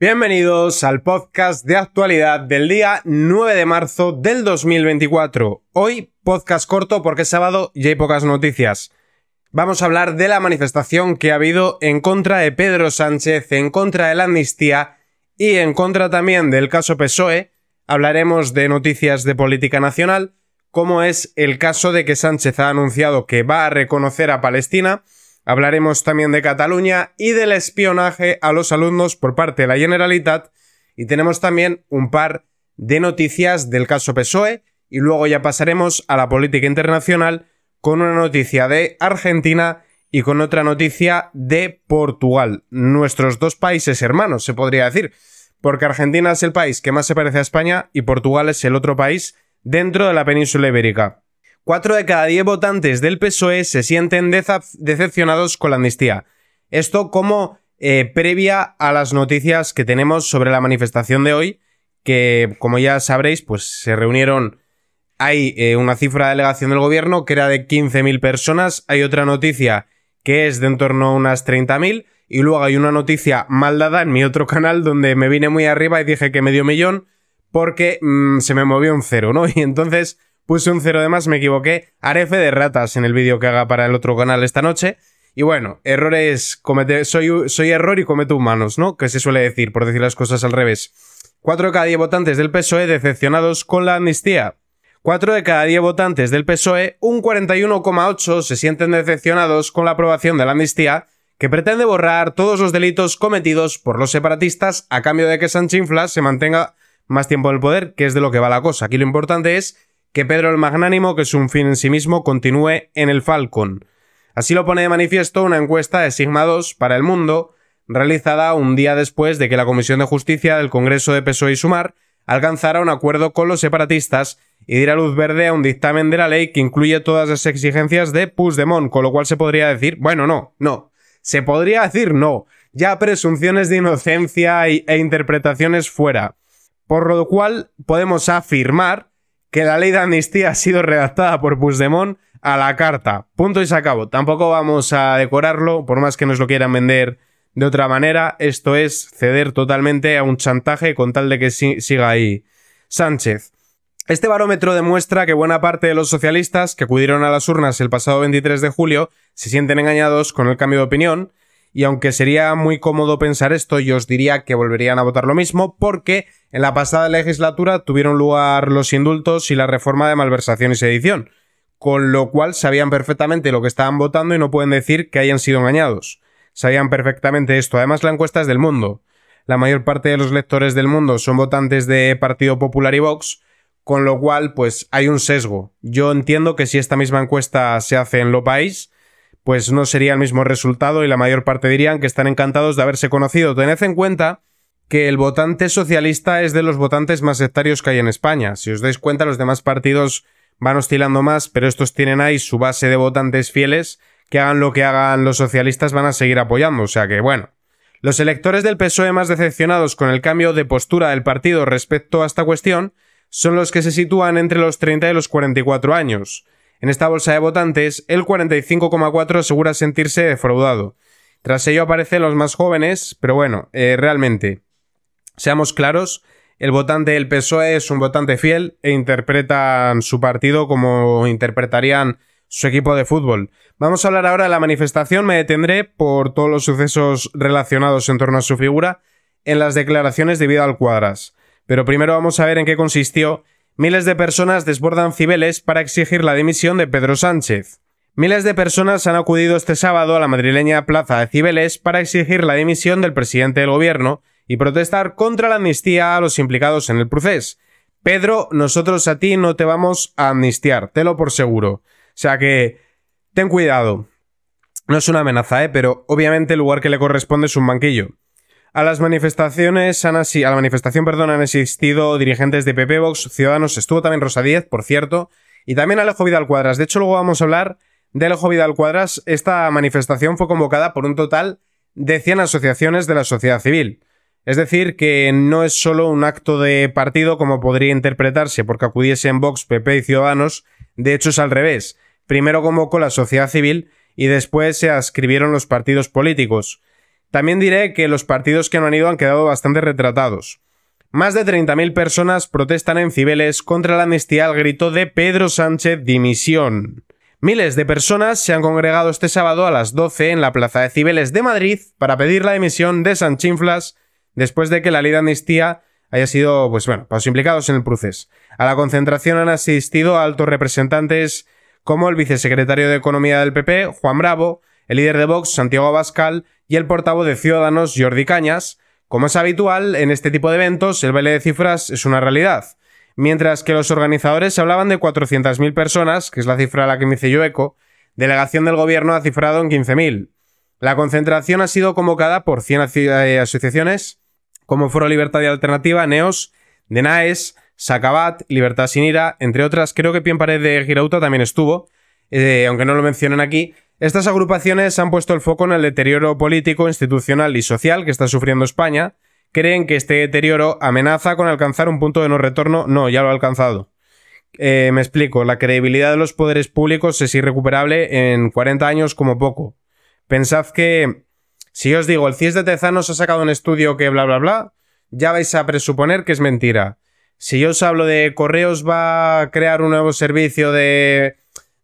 Bienvenidos al podcast de actualidad del día 9 de marzo del 2024. Hoy podcast corto porque es sábado y hay pocas noticias. Vamos a hablar de la manifestación que ha habido en contra de Pedro Sánchez, en contra de la amnistía y en contra también del caso PSOE. Hablaremos de noticias de política nacional, como es el caso de que Sánchez ha anunciado que va a reconocer a Palestina Hablaremos también de Cataluña y del espionaje a los alumnos por parte de la Generalitat y tenemos también un par de noticias del caso PSOE y luego ya pasaremos a la política internacional con una noticia de Argentina y con otra noticia de Portugal. Nuestros dos países hermanos, se podría decir, porque Argentina es el país que más se parece a España y Portugal es el otro país dentro de la península ibérica. 4 de cada 10 votantes del PSOE se sienten decepcionados con la amnistía. Esto como eh, previa a las noticias que tenemos sobre la manifestación de hoy, que como ya sabréis, pues se reunieron, hay eh, una cifra de delegación del gobierno que era de 15.000 personas, hay otra noticia que es de en torno a unas 30.000, y luego hay una noticia mal dada en mi otro canal donde me vine muy arriba y dije que medio millón porque mm, se me movió un cero, ¿no? Y entonces Puse un cero de más, me equivoqué. Haré fe de ratas en el vídeo que haga para el otro canal esta noche. Y bueno, errores, comete, soy, soy error y cometo humanos, ¿no? Que se suele decir, por decir las cosas al revés. 4 de cada 10 votantes del PSOE decepcionados con la amnistía. 4 de cada 10 votantes del PSOE, un 41,8 se sienten decepcionados con la aprobación de la amnistía, que pretende borrar todos los delitos cometidos por los separatistas a cambio de que Sanchinflas se mantenga más tiempo en el poder, que es de lo que va la cosa. Aquí lo importante es que Pedro el Magnánimo, que es un fin en sí mismo, continúe en el Falcon. Así lo pone de manifiesto una encuesta de Sigma 2 para el mundo, realizada un día después de que la Comisión de Justicia del Congreso de PSOE y Sumar alcanzara un acuerdo con los separatistas y diera luz verde a un dictamen de la ley que incluye todas las exigencias de Puigdemont, con lo cual se podría decir, bueno, no, no, se podría decir no, ya presunciones de inocencia e interpretaciones fuera. Por lo cual podemos afirmar que la ley de amnistía ha sido redactada por Puigdemont a la carta. Punto y se acabó. Tampoco vamos a decorarlo, por más que nos lo quieran vender de otra manera. Esto es ceder totalmente a un chantaje con tal de que siga ahí Sánchez. Este barómetro demuestra que buena parte de los socialistas que acudieron a las urnas el pasado 23 de julio se sienten engañados con el cambio de opinión y aunque sería muy cómodo pensar esto, yo os diría que volverían a votar lo mismo porque en la pasada legislatura tuvieron lugar los indultos y la reforma de malversación y sedición, con lo cual sabían perfectamente lo que estaban votando y no pueden decir que hayan sido engañados. Sabían perfectamente esto. Además, la encuesta es del mundo. La mayor parte de los lectores del mundo son votantes de Partido Popular y Vox, con lo cual, pues hay un sesgo. Yo entiendo que si esta misma encuesta se hace en lo país, pues no sería el mismo resultado y la mayor parte dirían que están encantados de haberse conocido. Tened en cuenta que el votante socialista es de los votantes más sectarios que hay en España. Si os dais cuenta, los demás partidos van oscilando más, pero estos tienen ahí su base de votantes fieles que hagan lo que hagan los socialistas van a seguir apoyando. O sea que, bueno. Los electores del PSOE más decepcionados con el cambio de postura del partido respecto a esta cuestión son los que se sitúan entre los 30 y los 44 años. En esta bolsa de votantes, el 45,4 asegura sentirse defraudado. Tras ello aparecen los más jóvenes, pero bueno, eh, realmente, seamos claros, el votante del PSOE es un votante fiel e interpretan su partido como interpretarían su equipo de fútbol. Vamos a hablar ahora de la manifestación, me detendré por todos los sucesos relacionados en torno a su figura en las declaraciones de Vidal Cuadras. Pero primero vamos a ver en qué consistió Miles de personas desbordan Cibeles para exigir la dimisión de Pedro Sánchez. Miles de personas han acudido este sábado a la madrileña plaza de Cibeles para exigir la dimisión del presidente del gobierno y protestar contra la amnistía a los implicados en el proceso. Pedro, nosotros a ti no te vamos a amnistiar, te lo por seguro. O sea que ten cuidado. No es una amenaza, ¿eh? pero obviamente el lugar que le corresponde es un banquillo. A las manifestaciones han así, a la manifestación, perdón, han existido dirigentes de PP Vox, Ciudadanos, estuvo también Rosa Díez, por cierto, y también Alejo Vidal Cuadras. De hecho, luego vamos a hablar de Alejo Vidal Cuadras. Esta manifestación fue convocada por un total de 100 asociaciones de la sociedad civil. Es decir, que no es solo un acto de partido como podría interpretarse porque acudiese en Vox, PP y Ciudadanos, de hecho es al revés. Primero convocó la sociedad civil y después se ascribieron los partidos políticos. También diré que los partidos que no han ido han quedado bastante retratados. Más de 30.000 personas protestan en Cibeles contra la amnistía al grito de Pedro Sánchez dimisión. Miles de personas se han congregado este sábado a las 12 en la plaza de Cibeles de Madrid para pedir la dimisión de Sanchinflas después de que la ley de amnistía haya sido, pues bueno, los implicados en el proceso. A la concentración han asistido altos representantes como el vicesecretario de Economía del PP, Juan Bravo, el líder de Vox, Santiago Abascal, y el portavoz de Ciudadanos, Jordi Cañas. Como es habitual, en este tipo de eventos el baile de cifras es una realidad. Mientras que los organizadores hablaban de 400.000 personas, que es la cifra a la que me hice yo eco, delegación del gobierno ha cifrado en 15.000. La concentración ha sido convocada por 100 eh, asociaciones como Foro Libertad y Alternativa, NEOS, DENAES, Sacabat, Libertad Sin Ira, entre otras. Creo que Pien Pared de Girauta también estuvo, eh, aunque no lo mencionen aquí, estas agrupaciones han puesto el foco en el deterioro político, institucional y social que está sufriendo España. Creen que este deterioro amenaza con alcanzar un punto de no retorno. No, ya lo ha alcanzado. Eh, me explico, la credibilidad de los poderes públicos es irrecuperable en 40 años como poco. Pensad que si os digo, el CIS de Tezanos ha sacado un estudio que bla bla bla, ya vais a presuponer que es mentira. Si yo os hablo de Correos va a crear un nuevo servicio de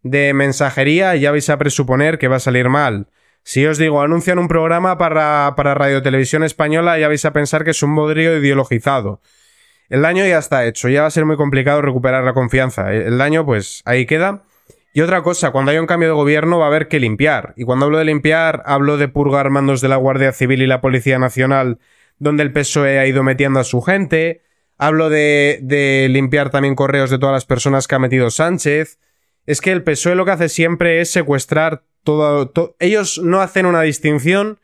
de mensajería, ya vais a presuponer que va a salir mal. Si os digo, anuncian un programa para, para Radio Televisión Española, ya vais a pensar que es un bodrio ideologizado. El daño ya está hecho, ya va a ser muy complicado recuperar la confianza. El daño, pues, ahí queda. Y otra cosa, cuando hay un cambio de gobierno va a haber que limpiar. Y cuando hablo de limpiar, hablo de purgar mandos de la Guardia Civil y la Policía Nacional, donde el PSOE ha ido metiendo a su gente. Hablo de, de limpiar también correos de todas las personas que ha metido Sánchez es que el PSOE lo que hace siempre es secuestrar todo... ellos no hacen una distinción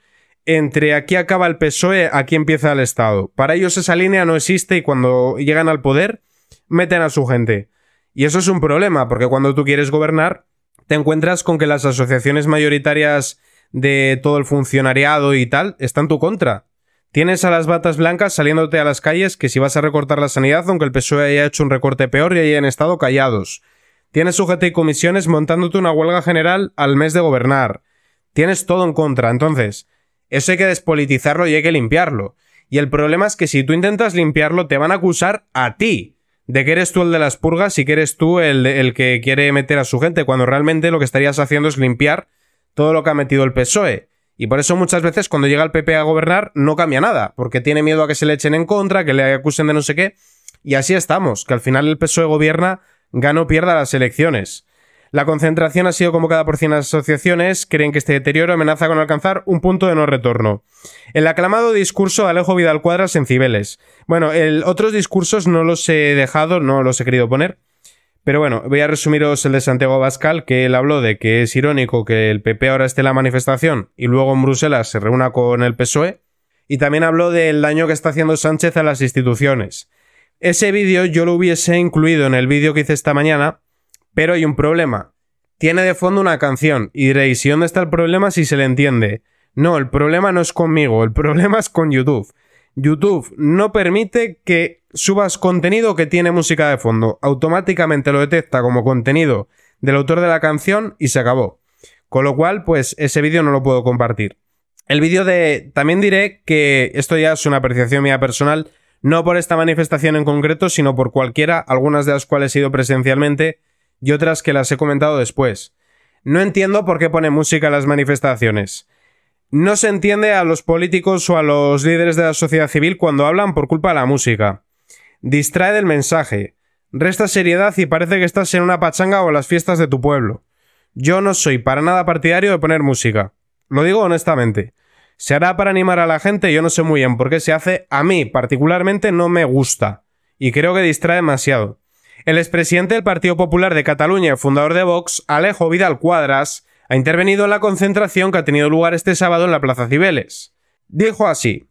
entre aquí acaba el PSOE, aquí empieza el Estado. Para ellos esa línea no existe y cuando llegan al poder meten a su gente. Y eso es un problema, porque cuando tú quieres gobernar, te encuentras con que las asociaciones mayoritarias de todo el funcionariado y tal están tu contra. Tienes a las batas blancas saliéndote a las calles que si vas a recortar la sanidad, aunque el PSOE haya hecho un recorte peor y hayan estado callados. Tienes gente y comisiones montándote una huelga general al mes de gobernar. Tienes todo en contra. Entonces, eso hay que despolitizarlo y hay que limpiarlo. Y el problema es que si tú intentas limpiarlo, te van a acusar a ti de que eres tú el de las purgas y que eres tú el, el que quiere meter a su gente, cuando realmente lo que estarías haciendo es limpiar todo lo que ha metido el PSOE. Y por eso muchas veces cuando llega el PP a gobernar no cambia nada, porque tiene miedo a que se le echen en contra, que le acusen de no sé qué. Y así estamos, que al final el PSOE gobierna gano o pierda las elecciones. La concentración ha sido convocada por cien asociaciones, creen que este deterioro amenaza con alcanzar un punto de no retorno. El aclamado discurso de Alejo Vidal Cuadras en Cibeles. Bueno, otros discursos no los he dejado, no los he querido poner. Pero bueno, voy a resumiros el de Santiago Bascal, que él habló de que es irónico que el PP ahora esté en la manifestación y luego en Bruselas se reúna con el PSOE. Y también habló del daño que está haciendo Sánchez a las instituciones. Ese vídeo yo lo hubiese incluido en el vídeo que hice esta mañana, pero hay un problema. Tiene de fondo una canción y diréis, ¿y dónde está el problema si se le entiende? No, el problema no es conmigo, el problema es con YouTube. YouTube no permite que subas contenido que tiene música de fondo. Automáticamente lo detecta como contenido del autor de la canción y se acabó. Con lo cual, pues ese vídeo no lo puedo compartir. El vídeo de... También diré que esto ya es una apreciación mía personal no por esta manifestación en concreto, sino por cualquiera, algunas de las cuales he ido presencialmente y otras que las he comentado después. No entiendo por qué pone música en las manifestaciones. No se entiende a los políticos o a los líderes de la sociedad civil cuando hablan por culpa de la música. Distrae del mensaje, resta seriedad y parece que estás en una pachanga o en las fiestas de tu pueblo. Yo no soy para nada partidario de poner música. Lo digo honestamente. Se hará para animar a la gente, yo no sé muy bien por qué se hace. A mí, particularmente, no me gusta. Y creo que distrae demasiado. El expresidente del Partido Popular de Cataluña y fundador de Vox, Alejo Vidal Cuadras, ha intervenido en la concentración que ha tenido lugar este sábado en la Plaza Cibeles. Dijo así: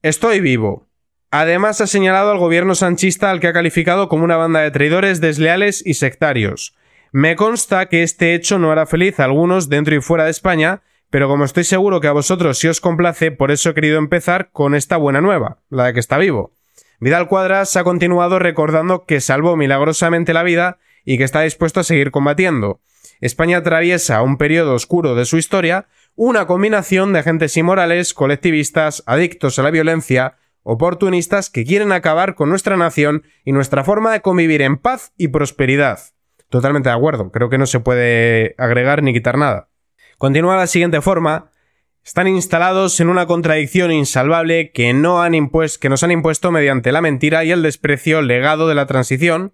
Estoy vivo. Además, ha señalado al gobierno sanchista al que ha calificado como una banda de traidores desleales y sectarios. Me consta que este hecho no hará feliz a algunos dentro y fuera de España, pero como estoy seguro que a vosotros sí os complace, por eso he querido empezar con esta buena nueva, la de que está vivo. Vidal Cuadras ha continuado recordando que salvó milagrosamente la vida y que está dispuesto a seguir combatiendo. España atraviesa un periodo oscuro de su historia, una combinación de agentes inmorales, colectivistas, adictos a la violencia, oportunistas que quieren acabar con nuestra nación y nuestra forma de convivir en paz y prosperidad. Totalmente de acuerdo, creo que no se puede agregar ni quitar nada. Continúa de la siguiente forma. Están instalados en una contradicción insalvable que, no han que nos han impuesto mediante la mentira y el desprecio legado de la transición.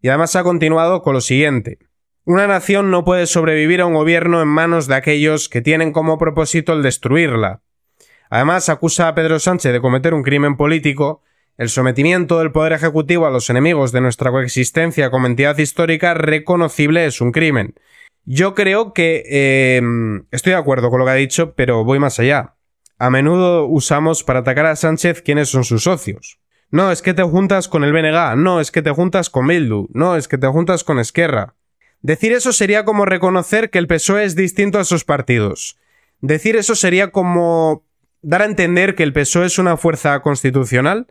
Y además ha continuado con lo siguiente. Una nación no puede sobrevivir a un gobierno en manos de aquellos que tienen como propósito el destruirla. Además, acusa a Pedro Sánchez de cometer un crimen político el sometimiento del Poder Ejecutivo a los enemigos de nuestra coexistencia como entidad histórica reconocible es un crimen, yo creo que em, estoy de acuerdo con lo que ha dicho, pero voy más allá. A menudo usamos para atacar a Sánchez quiénes son sus socios. No, es que te juntas con el BNG, no, es que te juntas con Mildu, no, es que te juntas con Esquerra. Decir eso sería como reconocer que el PSOE es distinto a sus partidos. Decir eso sería como dar a entender que el PSOE es una fuerza constitucional,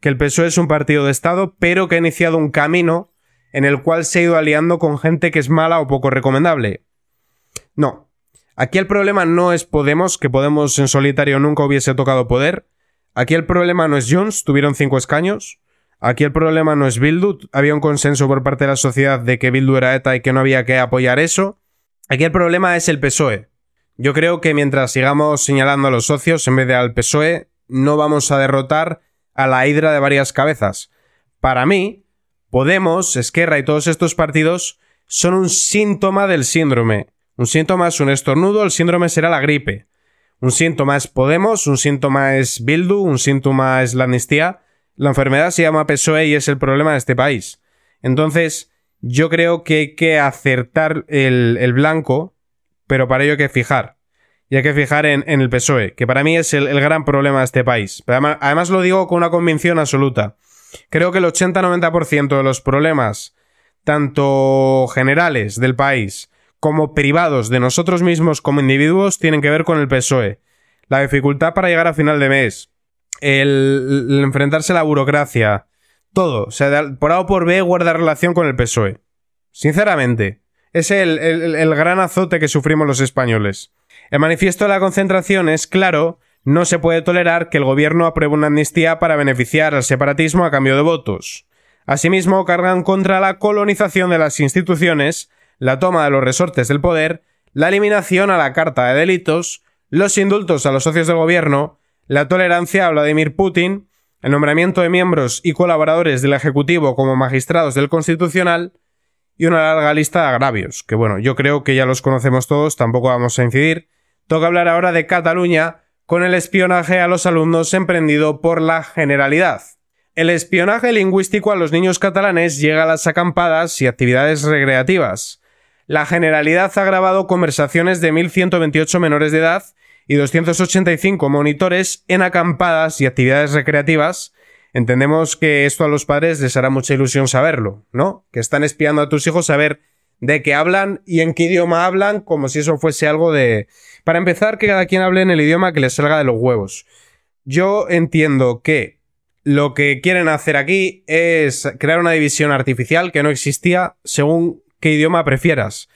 que el PSOE es un partido de Estado, pero que ha iniciado un camino en el cual se ha ido aliando con gente que es mala o poco recomendable. No. Aquí el problema no es Podemos, que Podemos en solitario nunca hubiese tocado poder. Aquí el problema no es Jones, tuvieron cinco escaños. Aquí el problema no es Bildu, había un consenso por parte de la sociedad de que Bildu era ETA y que no había que apoyar eso. Aquí el problema es el PSOE. Yo creo que mientras sigamos señalando a los socios en vez de al PSOE, no vamos a derrotar a la hidra de varias cabezas. Para mí, Podemos, Esquerra y todos estos partidos son un síntoma del síndrome. Un síntoma es un estornudo, el síndrome será la gripe. Un síntoma es Podemos, un síntoma es Bildu, un síntoma es la amnistía. La enfermedad se llama PSOE y es el problema de este país. Entonces, yo creo que hay que acertar el, blanco, pero para ello hay que fijar. Y hay que fijar en, el PSOE, que para mí es el, gran problema de este país. además lo digo con una convicción absoluta. Creo que el 80-90% de los problemas, tanto generales del país como privados de nosotros mismos como individuos, tienen que ver con el PSOE. La dificultad para llegar a final de mes, el, enfrentarse a la burocracia, todo. O sea, por A o por B guarda relación con el PSOE. Sinceramente, es el gran azote que sufrimos los españoles. El manifiesto de la concentración es claro no se puede tolerar que el gobierno apruebe una amnistía para beneficiar al separatismo a cambio de votos. Asimismo, cargan contra la colonización de las instituciones, la toma de los resortes del poder, la eliminación a la Carta de Delitos, los indultos a los socios del gobierno, la tolerancia a Vladimir Putin, el nombramiento de miembros y colaboradores del Ejecutivo como magistrados del Constitucional y una larga lista de agravios, que bueno, yo creo que ya los conocemos todos, tampoco vamos a incidir. Toca hablar ahora de Cataluña, con el espionaje a los alumnos emprendido por la Generalidad. El espionaje lingüístico a los niños catalanes llega a las acampadas y actividades recreativas. La Generalidad ha grabado conversaciones de 1.128 menores de edad y 285 monitores en acampadas y actividades recreativas. Entendemos que esto a los padres les hará mucha ilusión saberlo, ¿no? Que están espiando a tus hijos a ver de qué hablan y en qué idioma hablan, como si eso fuese algo de... Para empezar, que cada quien hable en el idioma que le salga de los huevos. Yo entiendo que lo que quieren hacer aquí es crear una división artificial que no existía según qué idioma prefieras.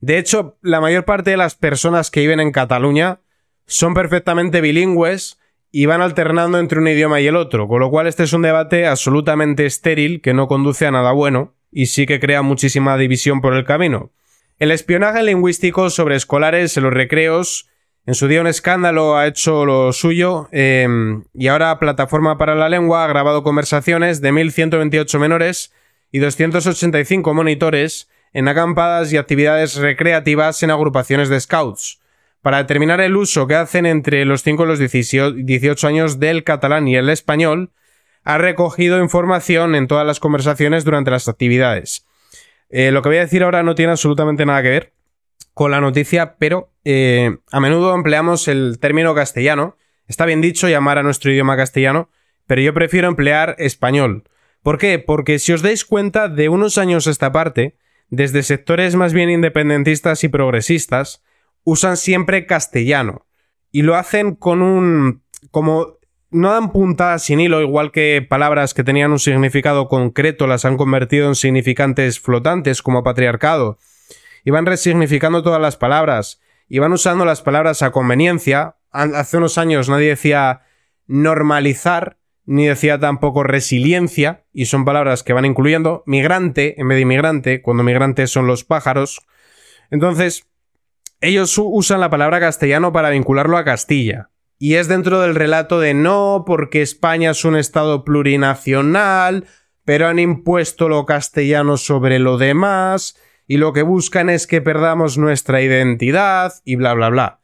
De hecho, la mayor parte de las personas que viven en Cataluña son perfectamente bilingües y van alternando entre un idioma y el otro, con lo cual este es un debate absolutamente estéril que no conduce a nada bueno y sí que crea muchísima división por el camino. El espionaje lingüístico sobre escolares en los recreos, en su día un escándalo ha hecho lo suyo em, y ahora Plataforma para la Lengua ha grabado conversaciones de 1.128 menores y 285 monitores en acampadas y actividades recreativas en agrupaciones de scouts, para determinar el uso que hacen entre los 5 y los 18 años del catalán y el español, ha recogido información en todas las conversaciones durante las actividades. Eh, lo que voy a decir ahora no tiene absolutamente nada que ver con la noticia, pero eh, a menudo empleamos el término castellano. Está bien dicho llamar a nuestro idioma castellano, pero yo prefiero emplear español. ¿Por qué? Porque si os dais cuenta, de unos años a esta parte, desde sectores más bien independentistas y progresistas, usan siempre castellano. Y lo hacen con un... como no dan punta sin hilo, igual que palabras que tenían un significado concreto las han convertido en significantes flotantes como patriarcado. Y van resignificando todas las palabras. Y van usando las palabras a conveniencia. Hace unos años nadie decía normalizar, ni decía tampoco resiliencia, y son palabras que van incluyendo migrante en vez de inmigrante, cuando migrantes son los pájaros. Entonces, ellos usan la palabra castellano para vincularlo a Castilla, y es dentro del relato de no, porque España es un estado plurinacional, pero han impuesto lo castellano sobre lo demás, y lo que buscan es que perdamos nuestra identidad, y bla, bla, bla.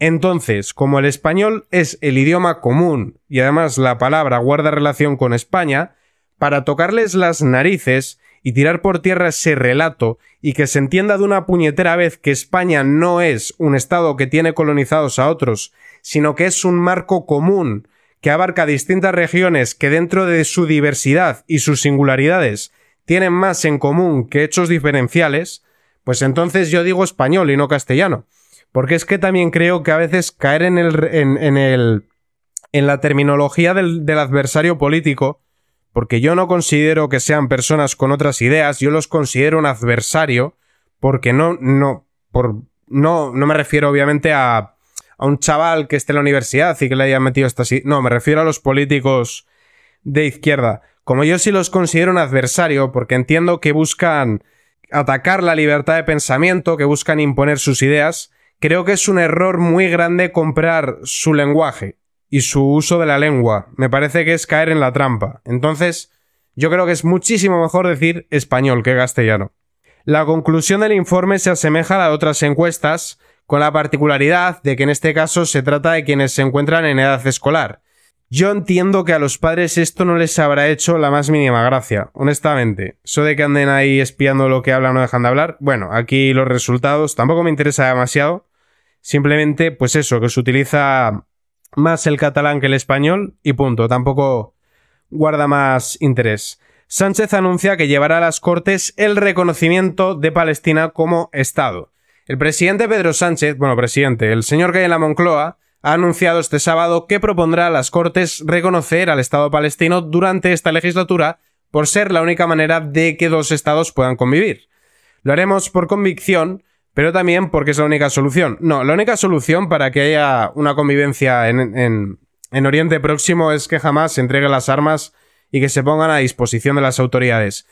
Entonces, como el español es el idioma común, y además la palabra guarda relación con España, para tocarles las narices y tirar por tierra ese relato y que se entienda de una puñetera vez que España no es un estado que tiene colonizados a otros, sino que es un marco común que abarca distintas regiones que dentro de su diversidad y sus singularidades tienen más en común que hechos diferenciales, pues entonces yo digo español y no castellano. Porque es que también creo que a veces caer en, el, en, la terminología del, del adversario político, porque yo no considero que sean personas con otras ideas, yo los considero un adversario, porque no, no, por, no, no me refiero obviamente a, a un chaval que esté en la universidad y que le haya metido esta... No, me refiero a los políticos de izquierda. Como yo sí los considero un adversario, porque entiendo que buscan atacar la libertad de pensamiento, que buscan imponer sus ideas, creo que es un error muy grande comprar su lenguaje y su uso de la lengua. Me parece que es caer en la trampa. Entonces, yo creo que es muchísimo mejor decir español que castellano. La conclusión del informe se asemeja a otras encuestas, con la particularidad de que en este caso se trata de quienes se encuentran en edad escolar. Yo entiendo que a los padres esto no les habrá hecho la más mínima gracia, honestamente. Eso de que anden ahí espiando lo que hablan o dejan de hablar, bueno, aquí los resultados tampoco me interesa demasiado. Simplemente, pues eso, que se utiliza más el catalán que el español y punto, tampoco guarda más interés. Sánchez anuncia que llevará a las Cortes el reconocimiento de Palestina como Estado. El presidente Pedro Sánchez, bueno, presidente, el señor que Moncloa, ha anunciado este sábado que propondrá a las Cortes reconocer al Estado palestino durante esta legislatura por ser la única manera de que dos estados puedan convivir. Lo haremos por convicción, pero también porque es la única solución. No, la única solución para que haya una convivencia en, Oriente Próximo es que jamás se entreguen las armas y que se pongan a disposición de las autoridades.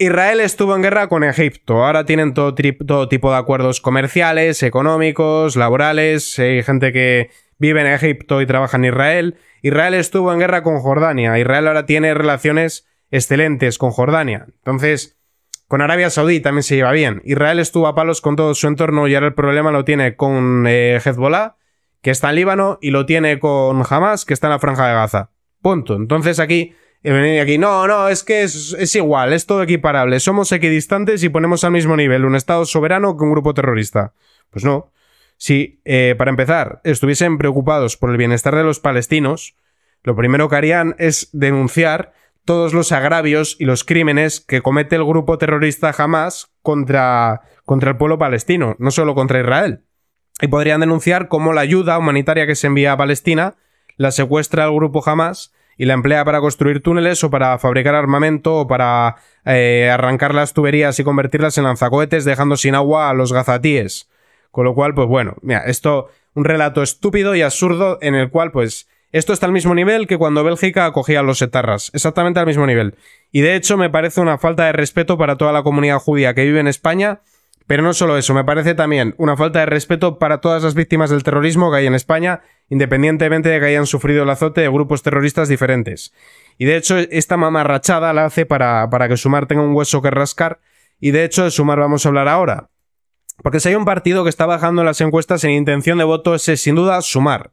Israel estuvo en guerra con Egipto. Ahora tienen todo, tipo de acuerdos comerciales, económicos, laborales. Hay gente que vive en Egipto y trabaja en Israel. Israel estuvo en guerra con Jordania. Israel ahora tiene relaciones excelentes con Jordania. Entonces, con Arabia Saudí también se lleva bien. Israel estuvo a palos con todo su entorno y ahora el problema lo tiene con eh, Hezbollah, que está en Líbano, y lo tiene con Hamas, que está en la franja de Gaza. Punto. Entonces aquí venir aquí, no, no, es que es, igual, es todo equiparable. Somos equidistantes y ponemos al mismo nivel un Estado soberano que un grupo terrorista. Pues no. Si, eh, para empezar, estuviesen preocupados por el bienestar de los palestinos, lo primero que harían es denunciar todos los agravios y los crímenes que comete el grupo terrorista Hamas contra, contra el pueblo palestino, no solo contra Israel. Y podrían denunciar cómo la ayuda humanitaria que se envía a Palestina la secuestra el grupo Hamas y la emplea para construir túneles o para fabricar armamento o para eh, arrancar las tuberías y convertirlas en lanzacohetes dejando sin agua a los gazatíes. Con lo cual, pues bueno, mira, esto un relato estúpido y absurdo en el cual pues esto está al mismo nivel que cuando Bélgica acogía a los etarras, exactamente al mismo nivel. Y de hecho me parece una falta de respeto para toda la comunidad judía que vive en España pero no solo eso, me parece también una falta de respeto para todas las víctimas del terrorismo que hay en España, independientemente de que hayan sufrido el azote de grupos terroristas diferentes. Y de hecho, esta mamarrachada la hace para, que Sumar tenga un hueso que rascar, y de hecho, de Sumar vamos a hablar ahora. Porque si hay un partido que está bajando en las encuestas en intención de voto, es sin duda Sumar.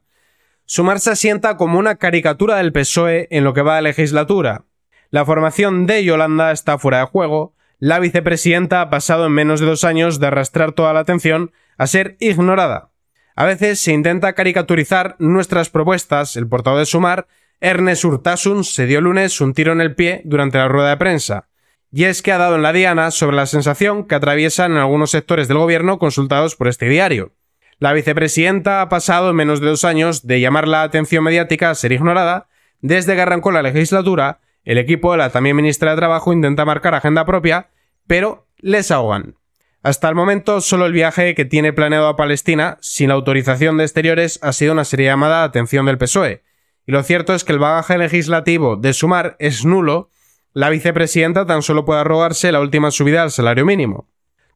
Sumar se asienta como una caricatura del PSOE en lo que va a legislatura. La formación de Yolanda está fuera de juego, la vicepresidenta ha pasado en menos de dos años de arrastrar toda la atención a ser ignorada. A veces se intenta caricaturizar nuestras propuestas. El portavoz de Sumar, Ernest Urtasun, se dio lunes un tiro en el pie durante la rueda de prensa. Y es que ha dado en la diana sobre la sensación que atraviesan en algunos sectores del gobierno consultados por este diario. La vicepresidenta ha pasado en menos de dos años de llamar la atención mediática a ser ignorada desde que arrancó la legislatura el equipo de la también ministra de Trabajo intenta marcar agenda propia, pero les ahogan. Hasta el momento, solo el viaje que tiene planeado a Palestina, sin autorización de exteriores, ha sido una serie llamada atención del PSOE. Y lo cierto es que el bagaje legislativo de Sumar es nulo, la vicepresidenta tan solo puede arrogarse la última subida al salario mínimo.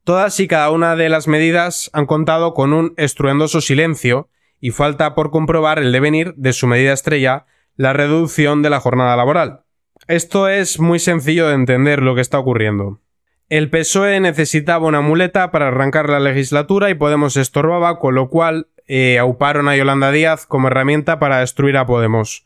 Todas y cada una de las medidas han contado con un estruendoso silencio y falta por comprobar el devenir de su medida estrella, la reducción de la jornada laboral. Esto es muy sencillo de entender lo que está ocurriendo. El PSOE necesitaba una muleta para arrancar la legislatura y Podemos estorbaba, con lo cual eh, auparon a Yolanda Díaz como herramienta para destruir a Podemos.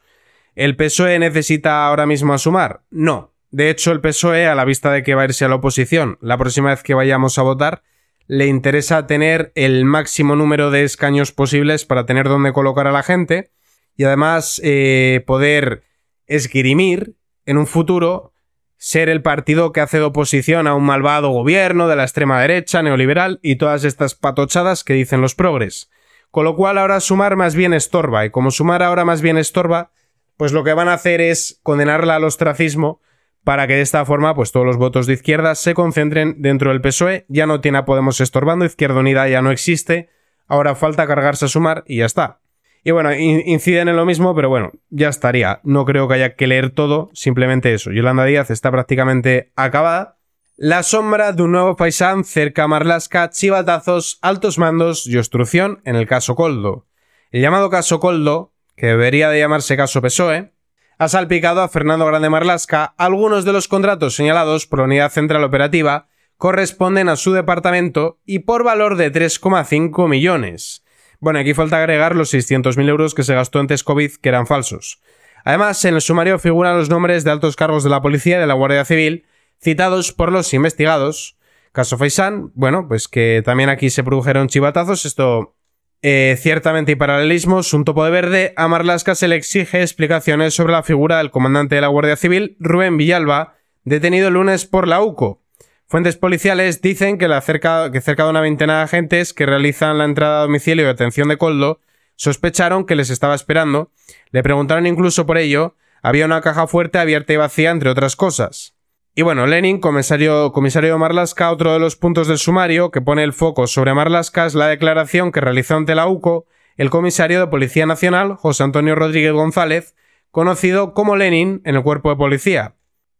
¿El PSOE necesita ahora mismo asumar? No. De hecho, el PSOE, a la vista de que va a irse a la oposición, la próxima vez que vayamos a votar, le interesa tener el máximo número de escaños posibles para tener dónde colocar a la gente y además eh, poder esgrimir en un futuro ser el partido que hace de oposición a un malvado gobierno de la extrema derecha neoliberal y todas estas patochadas que dicen los progres. Con lo cual ahora sumar más bien estorba, y como sumar ahora más bien estorba, pues lo que van a hacer es condenarla al ostracismo para que de esta forma pues todos los votos de izquierda se concentren dentro del PSOE, ya no tiene a Podemos estorbando, Izquierda Unida ya no existe, ahora falta cargarse a sumar y ya está. Y bueno, inciden en lo mismo, pero bueno, ya estaría. No creo que haya que leer todo, simplemente eso. Yolanda Díaz está prácticamente acabada. La sombra de un nuevo paisán cerca a Marlaska, chivatazos, altos mandos y obstrucción en el caso Coldo. El llamado caso Coldo, que debería de llamarse caso PSOE, ha salpicado a Fernando Grande Marlaska algunos de los contratos señalados por la Unidad Central Operativa corresponden a su departamento y por valor de 3,5 millones. Bueno, aquí falta agregar los 600.000 euros que se gastó antes COVID que eran falsos. Además, en el sumario figuran los nombres de altos cargos de la policía y de la Guardia Civil citados por los investigados. Caso Faisán, bueno, pues que también aquí se produjeron chivatazos, esto eh, ciertamente y paralelismos, un topo de verde, a Marlaska se le exige explicaciones sobre la figura del comandante de la Guardia Civil, Rubén Villalba, detenido el lunes por la UCO. Fuentes policiales dicen que, la cerca, que cerca de una veintena de agentes que realizan la entrada a domicilio de atención de Coldo sospecharon que les estaba esperando, le preguntaron incluso por ello, había una caja fuerte abierta y vacía, entre otras cosas. Y bueno, Lenin, comisario, comisario Marlasca, otro de los puntos del sumario que pone el foco sobre Marlasca es la declaración que realizó ante la UCO el comisario de Policía Nacional, José Antonio Rodríguez González, conocido como Lenin en el cuerpo de policía,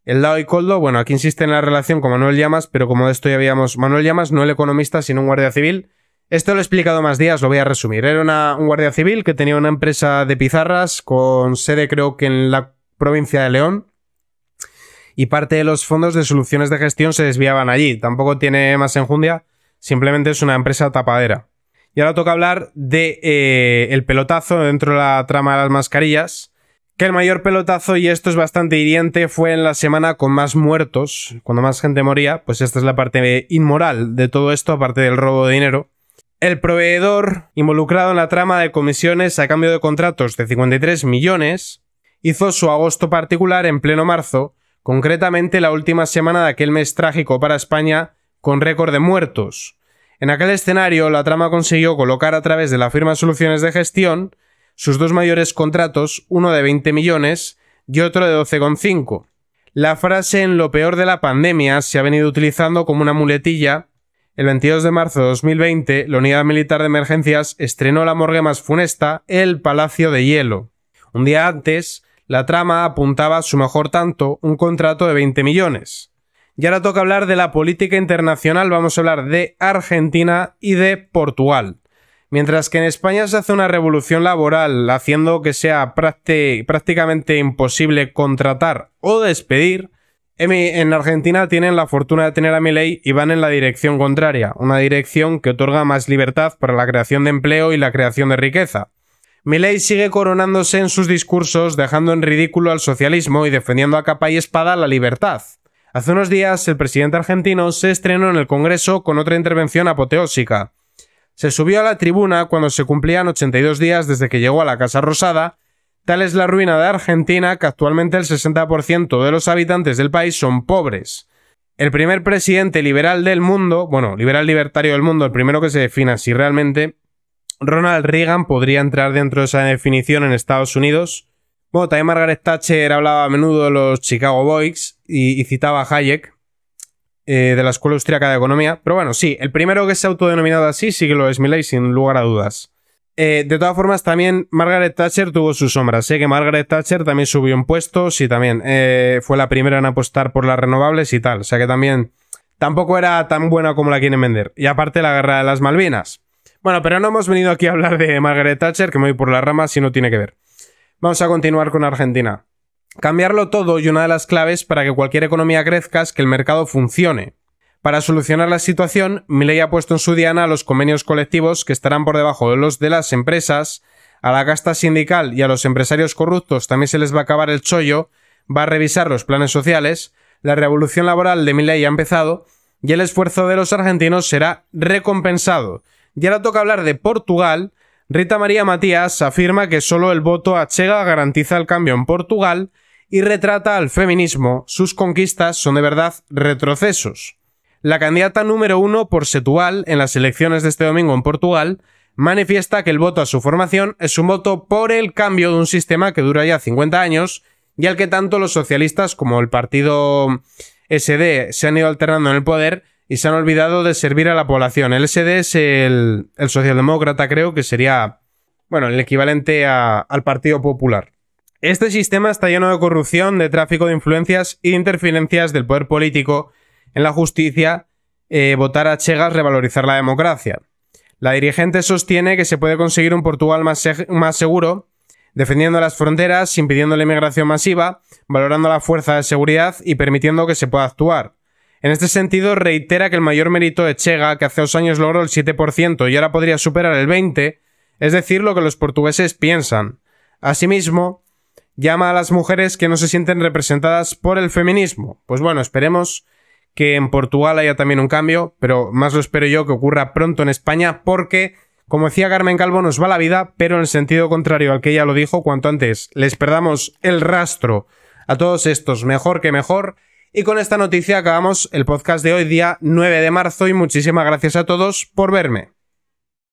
el Dao y Coldo, bueno, aquí insiste en la relación con Manuel Llamas, pero como de esto ya habíamos... Manuel Llamas no el economista, sino un guardia civil. Esto lo he explicado más días, lo voy a resumir. Era un guardia civil que tenía una empresa de pizarras con sede creo que en la provincia de León. Y parte de los fondos de soluciones de gestión se desviaban allí. Tampoco tiene más enjundia, simplemente es una empresa tapadera. Y ahora toca hablar de eh, el pelotazo dentro de la trama de las mascarillas que el mayor pelotazo, y esto es bastante hiriente, fue en la semana con más muertos, cuando más gente moría, pues esta es la parte inmoral de todo esto, aparte del robo de dinero. El proveedor involucrado en la trama de comisiones a cambio de contratos de 53 millones hizo su agosto particular en pleno marzo, concretamente la última semana de aquel mes trágico para España con récord de muertos. En aquel escenario, la trama consiguió colocar a través de la firma Soluciones de Gestión sus dos mayores contratos, uno de 20 millones y otro de 12,5. La frase en lo peor de la pandemia se ha venido utilizando como una muletilla. El 22 de marzo de 2020, la Unidad Militar de Emergencias estrenó la morgue más funesta, el Palacio de Hielo. Un día antes, la trama apuntaba a su mejor tanto, un contrato de 20 millones. Y ahora toca hablar de la política internacional, vamos a hablar de Argentina y de Portugal. Mientras que en España se hace una revolución laboral, haciendo que sea prácticamente imposible contratar o despedir, en Argentina tienen la fortuna de tener a Milei y van en la dirección contraria, una dirección que otorga más libertad para la creación de empleo y la creación de riqueza. Milei sigue coronándose en sus discursos, dejando en ridículo al socialismo y defendiendo a capa y espada la libertad. Hace unos días, el presidente argentino se estrenó en el Congreso con otra intervención apoteósica, se subió a la tribuna cuando se cumplían 82 días desde que llegó a la Casa Rosada. Tal es la ruina de Argentina que actualmente el 60% de los habitantes del país son pobres. El primer presidente liberal del mundo, bueno, liberal libertario del mundo, el primero que se defina Si realmente, Ronald Reagan podría entrar dentro de esa definición en Estados Unidos. Bueno, también Margaret Thatcher hablaba a menudo de los Chicago Boys y, citaba a Hayek. Eh, de la Escuela Austriaca de Economía. Pero bueno, sí, el primero que se ha autodenominado así sí que lo es Milley, sin lugar a dudas. Eh, de todas formas, también Margaret Thatcher tuvo sus sombras. Sé que Margaret Thatcher también subió impuestos y también eh, fue la primera en apostar por las renovables y tal. O sea que también tampoco era tan buena como la quieren vender. Y aparte la guerra de las Malvinas. Bueno, pero no hemos venido aquí a hablar de Margaret Thatcher, que me voy por la rama, si no tiene que ver. Vamos a continuar con Argentina. Cambiarlo todo y una de las claves para que cualquier economía crezca es que el mercado funcione. Para solucionar la situación, Milei ha puesto en su diana los convenios colectivos que estarán por debajo de los de las empresas, a la casta sindical y a los empresarios corruptos también se les va a acabar el chollo, va a revisar los planes sociales, la revolución laboral de Milei ha empezado y el esfuerzo de los argentinos será recompensado. Y ahora toca hablar de Portugal. Rita María Matías afirma que solo el voto a Chega garantiza el cambio en Portugal y retrata al feminismo, sus conquistas son de verdad retrocesos. La candidata número uno por Setual en las elecciones de este domingo en Portugal manifiesta que el voto a su formación es un voto por el cambio de un sistema que dura ya 50 años y al que tanto los socialistas como el partido SD se han ido alternando en el poder y se han olvidado de servir a la población. El SD es el, socialdemócrata, creo que sería, bueno, el equivalente al Partido Popular. Este sistema está lleno de corrupción, de tráfico de influencias y e interferencias del poder político en la justicia, eh, votar a Chegas, revalorizar la democracia. La dirigente sostiene que se puede conseguir un Portugal más, más seguro, defendiendo las fronteras, impidiendo la inmigración masiva, valorando la fuerza de seguridad y permitiendo que se pueda actuar. En este sentido, reitera que el mayor mérito de Chega, que hace dos años logró el 7% y ahora podría superar el 20%, es decir, lo que los portugueses piensan. Asimismo, llama a las mujeres que no se sienten representadas por el feminismo. Pues bueno, esperemos que en Portugal haya también un cambio, pero más lo espero yo que ocurra pronto en España porque, como decía Carmen Calvo, nos va la vida, pero en el sentido contrario al que ella lo dijo cuanto antes, les perdamos el rastro a todos estos, mejor que mejor. Y con esta noticia acabamos el podcast de hoy día 9 de marzo y muchísimas gracias a todos por verme.